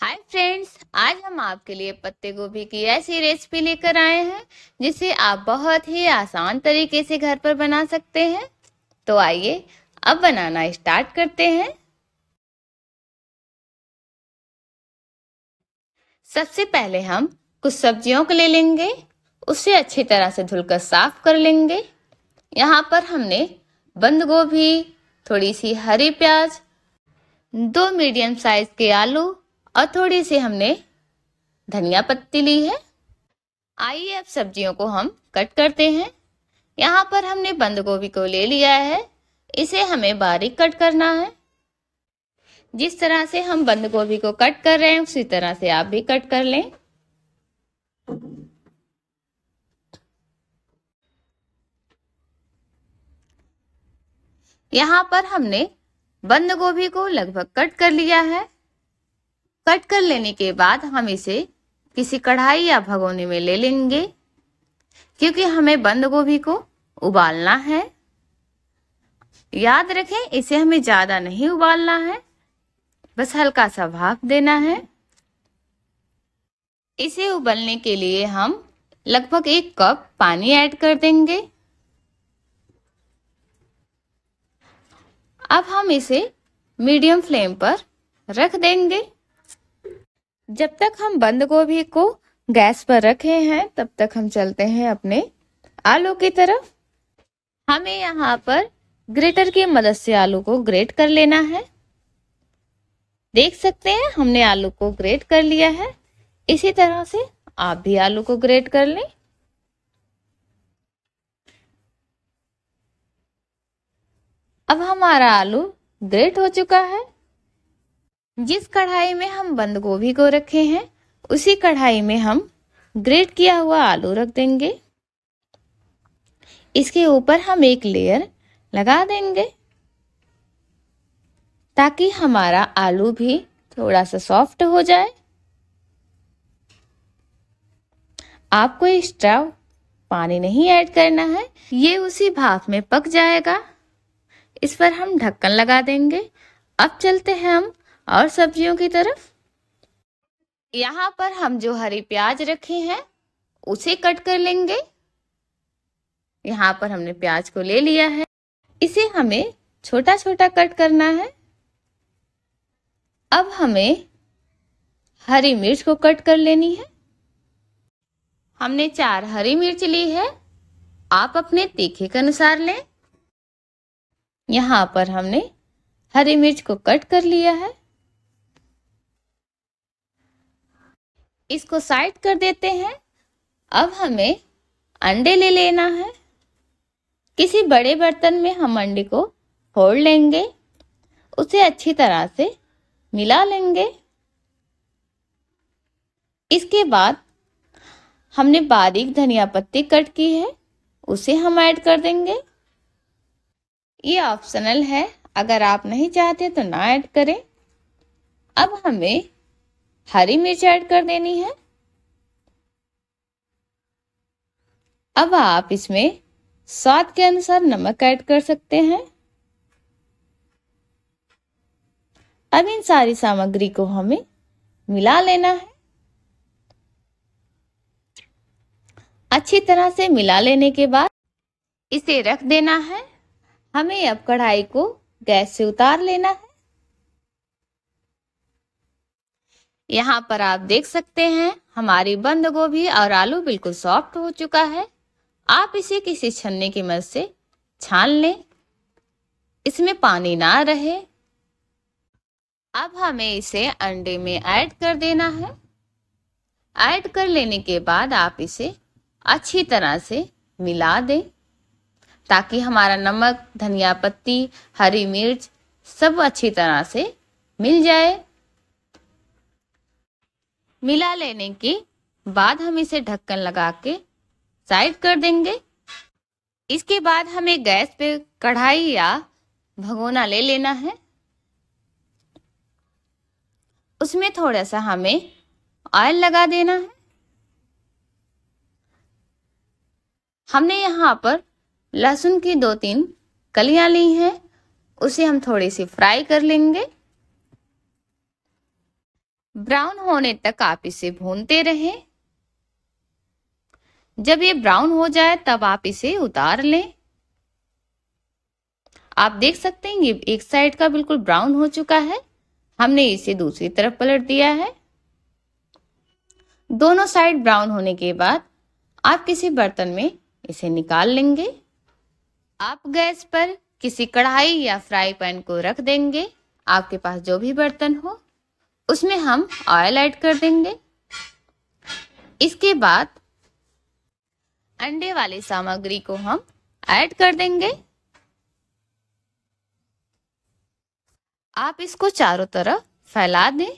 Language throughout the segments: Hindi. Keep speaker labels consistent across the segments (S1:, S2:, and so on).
S1: हाय फ्रेंड्स आज हम आपके लिए पत्ते गोभी की ऐसी रेसिपी लेकर आए हैं जिसे आप बहुत ही आसान तरीके से घर पर बना सकते हैं तो आइए अब बनाना स्टार्ट करते हैं सबसे पहले हम कुछ सब्जियों को ले लेंगे उसे अच्छी तरह से धुलकर साफ कर लेंगे यहाँ पर हमने बंद गोभी थोड़ी सी हरी प्याज दो मीडियम साइज के आलू और थोड़ी सी हमने धनिया पत्ती ली है आइए अब सब्जियों को हम कट करते हैं यहाँ पर हमने बंद गोभी को ले लिया है इसे हमें बारीक कट करना है जिस तरह से हम बंद गोभी को कट कर रहे हैं उसी तरह से आप भी कट कर लें यहाँ पर हमने बंद गोभी को लगभग कट कर लिया है कट कर लेने के बाद हम इसे किसी कढ़ाई या भगोने में ले लेंगे क्योंकि हमें बंद गोभी को उबालना है याद रखें इसे हमें ज़्यादा नहीं उबालना है बस हल्का सा भाप देना है इसे उबलने के लिए हम लगभग एक कप पानी ऐड कर देंगे अब हम इसे मीडियम फ्लेम पर रख देंगे जब तक हम बंद गोभी को गैस पर रखे हैं तब तक हम चलते हैं अपने आलू की तरफ हमें यहाँ पर ग्रेटर की मदद से आलू को ग्रेट कर लेना है देख सकते हैं हमने आलू को ग्रेट कर लिया है इसी तरह से आप भी आलू को ग्रेट कर लें अब हमारा आलू ग्रेट हो चुका है जिस कढ़ाई में हम बंद गोभी को रखे हैं उसी कढ़ाई में हम ग्रेट किया हुआ आलू रख देंगे इसके ऊपर हम एक लेयर लगा देंगे ताकि हमारा आलू भी थोड़ा सा सॉफ्ट हो जाए आपको एक्स्ट्रा पानी नहीं ऐड करना है ये उसी भाप में पक जाएगा इस पर हम ढक्कन लगा देंगे अब चलते हैं हम और सब्जियों की तरफ यहाँ पर हम जो हरी प्याज रखे हैं उसे कट कर लेंगे यहाँ पर हमने प्याज को ले लिया है इसे हमें छोटा छोटा कट करना है अब हमें हरी मिर्च को कट कर लेनी है हमने चार हरी मिर्च ली है आप अपने तीखे के अनुसार लें यहाँ पर हमने हरी मिर्च को कट कर लिया है इसको साइड कर देते हैं अब हमें अंडे ले लेना है किसी बड़े बर्तन में हम अंडे को फोड़ लेंगे उसे अच्छी तरह से मिला लेंगे इसके बाद हमने बारीक धनिया पत्ती कट की है उसे हम ऐड कर देंगे ये ऑप्शनल है अगर आप नहीं चाहते तो ना ऐड करें अब हमें हरी मिर्च ऐड कर देनी है अब आप इसमें स्वाद के अनुसार नमक ऐड कर सकते हैं अब इन सारी सामग्री को हमें मिला लेना है अच्छी तरह से मिला लेने के बाद इसे रख देना है हमें अब कढ़ाई को गैस से उतार लेना है यहाँ पर आप देख सकते हैं हमारी बंद गोभी और आलू बिल्कुल सॉफ्ट हो चुका है आप इसे किसी छन्ने की मदद से छान लें इसमें पानी ना रहे अब हमें इसे अंडे में ऐड कर देना है ऐड कर लेने के बाद आप इसे अच्छी तरह से मिला दें ताकि हमारा नमक धनिया पत्ती हरी मिर्च सब अच्छी तरह से मिल जाए मिला लेने के बाद हम इसे ढक्कन लगा के साइड कर देंगे इसके बाद हमें गैस पे कढ़ाई या भगोना ले लेना है उसमें थोड़ा सा हमें ऑयल लगा देना है हमने यहाँ पर लहसुन की दो तीन कलियाँ ली हैं उसे हम थोड़ी सी फ्राई कर लेंगे ब्राउन होने तक आप इसे भूनते रहें जब ये ब्राउन हो जाए तब आप इसे उतार लें आप देख सकते हैं ये एक साइड का बिल्कुल ब्राउन हो चुका है हमने इसे दूसरी तरफ पलट दिया है दोनों साइड ब्राउन होने के बाद आप किसी बर्तन में इसे निकाल लेंगे आप गैस पर किसी कढ़ाई या फ्राई पैन को रख देंगे आपके पास जो भी बर्तन हो उसमें हम ऑयल ऐड कर देंगे इसके बाद अंडे वाले सामग्री को हम ऐड कर देंगे आप इसको चारों तरफ फैला दें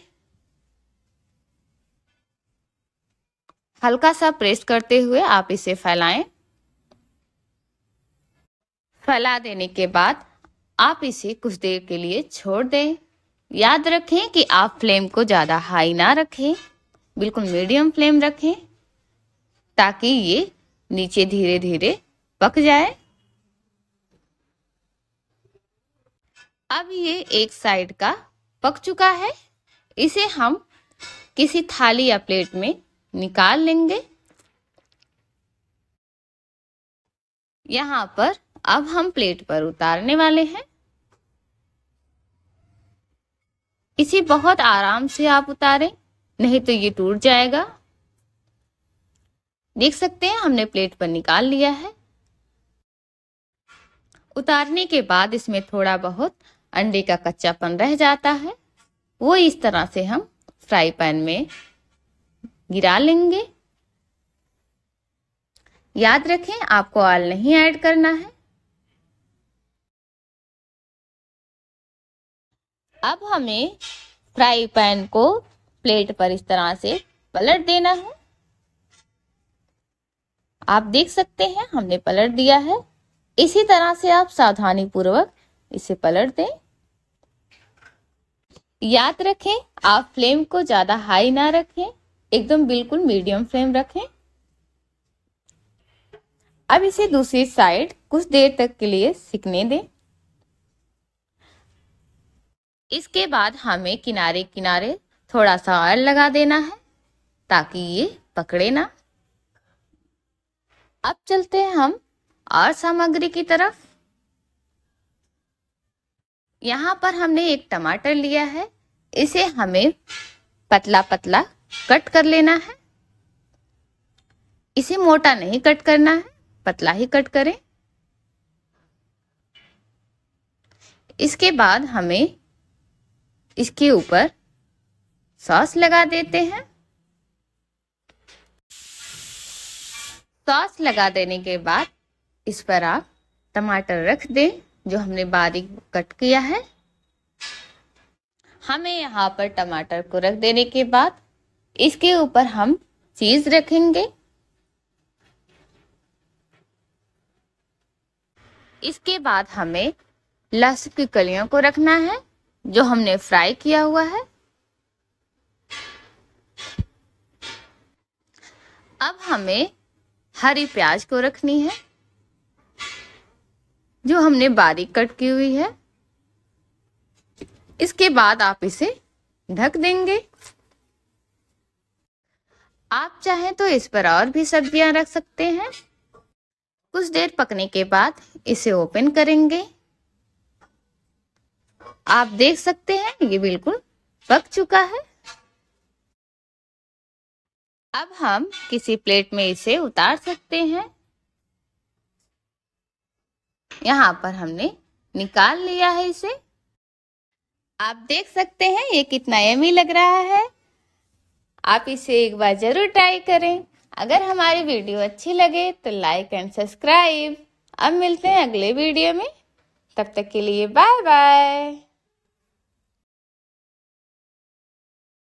S1: हल्का सा प्रेस करते हुए आप इसे फैलाएं फैला देने के बाद आप इसे कुछ देर के लिए छोड़ दें याद रखें कि आप फ्लेम को ज़्यादा हाई ना रखें बिल्कुल मीडियम फ्लेम रखें ताकि ये नीचे धीरे धीरे पक जाए अब ये एक साइड का पक चुका है इसे हम किसी थाली या प्लेट में निकाल लेंगे यहाँ पर अब हम प्लेट पर उतारने वाले हैं इसे बहुत आराम से आप उतारें नहीं तो ये टूट जाएगा देख सकते हैं हमने प्लेट पर निकाल लिया है उतारने के बाद इसमें थोड़ा बहुत अंडे का कच्चापन रह जाता है वो इस तरह से हम फ्राई पैन में गिरा लेंगे याद रखें आपको ऑयल नहीं ऐड करना है अब हमें फ्राई पैन को प्लेट पर इस तरह से पलट देना है आप देख सकते हैं हमने पलट दिया है इसी तरह से आप सावधानी पूर्वक इसे पलट दें याद रखें आप फ्लेम को ज्यादा हाई ना रखें एकदम बिल्कुल मीडियम फ्लेम रखें अब इसे दूसरी साइड कुछ देर तक के लिए सिकने दें इसके बाद हमें किनारे किनारे थोड़ा सा ऑयल लगा देना है ताकि ये पकड़े ना अब चलते हैं हम और सामग्री की तरफ यहाँ पर हमने एक टमाटर लिया है इसे हमें पतला पतला कट कर लेना है इसे मोटा नहीं कट करना है पतला ही कट करें इसके बाद हमें इसके ऊपर सॉस लगा देते हैं सॉस लगा देने के बाद इस पर आप टमाटर रख दें जो हमने बारीक कट किया है हमें यहाँ पर टमाटर को रख देने के बाद इसके ऊपर हम चीज रखेंगे इसके बाद हमें लहसुन की कलियों को रखना है जो हमने फ्राई किया हुआ है अब हमें हरी प्याज को रखनी है जो हमने बारीक कट की हुई है इसके बाद आप इसे ढक देंगे आप चाहें तो इस पर और भी सब्जियां रख सकते हैं कुछ देर पकने के बाद इसे ओपन करेंगे आप देख सकते हैं ये बिल्कुल पक चुका है अब हम किसी प्लेट में इसे उतार सकते हैं यहाँ पर हमने निकाल लिया है इसे आप देख सकते हैं ये कितना यमी लग रहा है आप इसे एक बार जरूर ट्राई करें अगर हमारी वीडियो अच्छी लगे तो लाइक एंड सब्सक्राइब अब मिलते हैं अगले वीडियो में तब तक के लिए बाय बाय